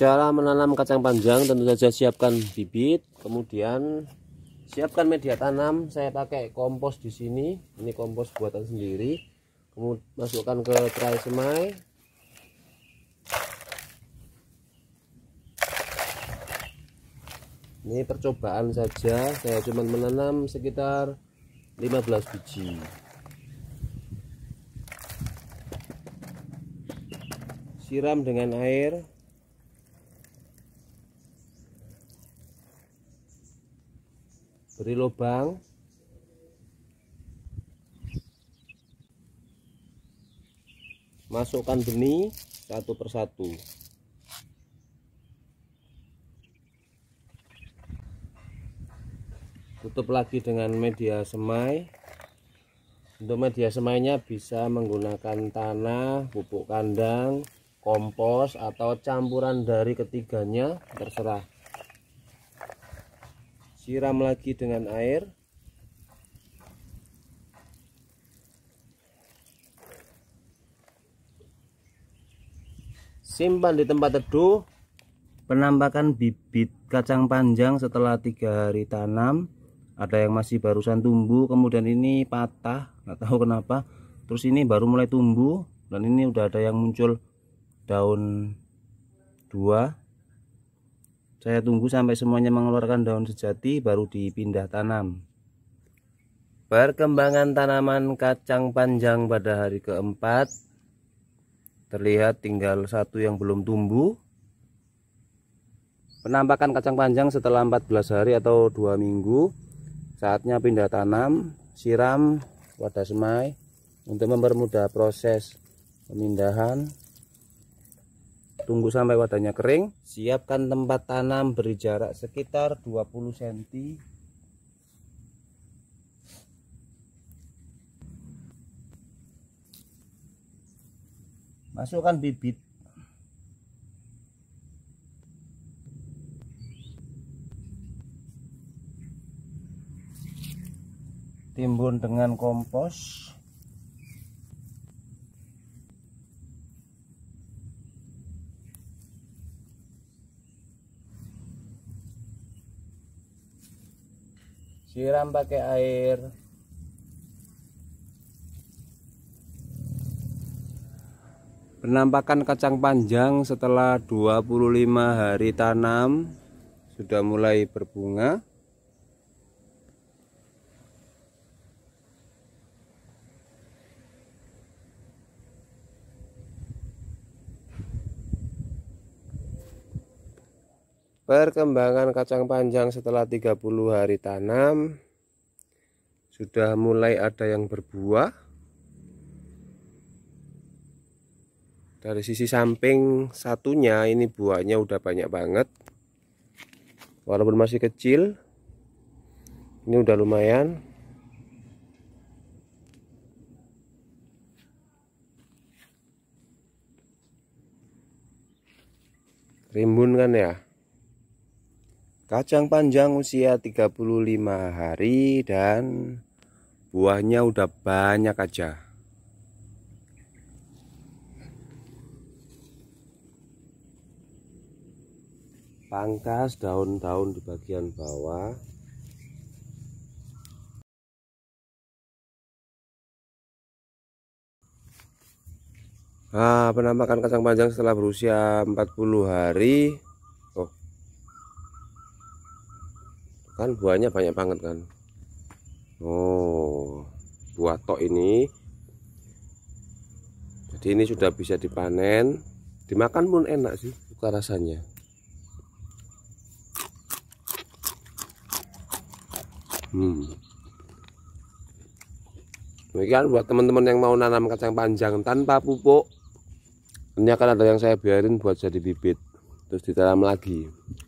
Cara menanam kacang panjang tentu saja siapkan bibit, kemudian siapkan media tanam. Saya pakai kompos di sini. Ini kompos buatan sendiri. Kemudian masukkan ke tray semai. Ini percobaan saja. Saya cuma menanam sekitar 15 biji. Siram dengan air beri lubang masukkan benih satu persatu tutup lagi dengan media semai untuk media semainya bisa menggunakan tanah pupuk kandang kompos atau campuran dari ketiganya terserah siram lagi dengan air simpan di tempat teduh penampakan bibit kacang panjang setelah tiga hari tanam ada yang masih barusan tumbuh kemudian ini patah nggak tahu kenapa terus ini baru mulai tumbuh dan ini udah ada yang muncul daun dua saya tunggu sampai semuanya mengeluarkan daun sejati baru dipindah tanam. Perkembangan tanaman kacang panjang pada hari keempat terlihat tinggal satu yang belum tumbuh. Penampakan kacang panjang setelah 14 hari atau dua minggu saatnya pindah tanam, siram wadah semai untuk mempermudah proses pemindahan Tunggu sampai wadahnya kering. Siapkan tempat tanam beri jarak sekitar 20 cm. Masukkan bibit. Timbun dengan kompos. siram pakai air penampakan kacang panjang setelah 25 hari tanam sudah mulai berbunga Perkembangan kacang panjang setelah 30 hari tanam sudah mulai ada yang berbuah. Dari sisi samping satunya ini buahnya udah banyak banget. Walaupun masih kecil ini udah lumayan. rimbun kan ya Kacang panjang usia 35 hari dan buahnya udah banyak aja. Pangkas daun-daun di bagian bawah. Nah, penampakan kacang panjang setelah berusia 40 hari kan buahnya banyak banget kan Oh buah tok ini jadi ini sudah bisa dipanen dimakan pun enak sih suka rasanya hmm Demikian buat teman-teman yang mau nanam kacang panjang tanpa pupuk. Ini akan ada yang saya biarin buat jadi bibit. Terus ditanam lagi.